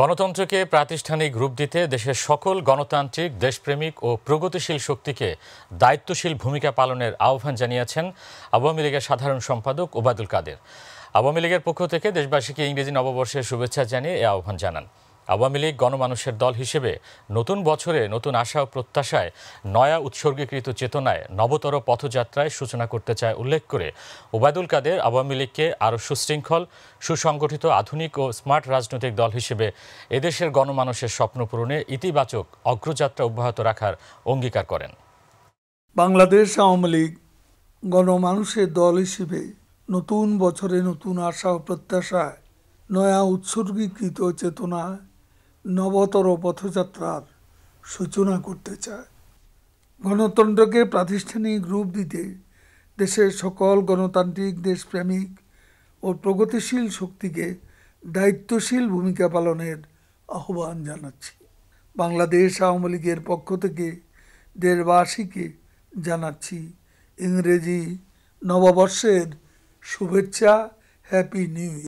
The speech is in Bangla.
গণতন্ত্রকে প্রাতিষ্ঠানিক রূপ দিতে দেশের সকল গণতান্ত্রিক দেশপ্রেমিক ও প্রগতিশীল শক্তিকে দায়িত্বশীল ভূমিকা পালনের আহ্বান জানিয়েছেন আওয়ামী লীগের সাধারণ সম্পাদক ওবায়দুল কাদের আওয়ামী লীগের পক্ষ থেকে দেশবাসীকে ইংরেজি নববর্ষের শুভেচ্ছা জানিয়ে এ আহ্বান জানান আওয়ামী লীগ গণমানুষের দল হিসেবে নতুন বছরে নতুন আশা ও প্রত্যাশায় নয়া উৎসর্গীকৃত চেতনায় নবতর পথযাত্রায় সূচনা করতে চায় উল্লেখ করে ওবায়দুল কাদের আওয়ামী লীগকে আরও সুশৃঙ্খল সুসংগঠিত আধুনিক ও স্মার্ট রাজনৈতিক দল হিসেবে এদেশের গণমানুষের স্বপ্ন পূরণে ইতিবাচক অগ্রযাত্রা অব্যাহত রাখার অঙ্গীকার করেন বাংলাদেশ আওয়ামী লীগ গণমানুষের দল হিসেবে নতুন বছরে নতুন আশা ও প্রত্যাশায় নয়া উৎসর্গীকৃত চেতনায় নবতর পথযাত্রার সূচনা করতে চায় গণতন্ত্রকে প্রাতিষ্ঠানিক রূপ দিতে দেশের সকল গণতান্ত্রিক দেশপ্রেমিক ও প্রগতিশীল শক্তিকে দায়িত্বশীল ভূমিকা পালনের আহ্বান জানাচ্ছি বাংলাদেশ আওয়ামী লীগের পক্ষ থেকে দেশবাসীকে জানাচ্ছি ইংরেজি নববর্ষের শুভেচ্ছা হ্যাপি নিউ ইয়ার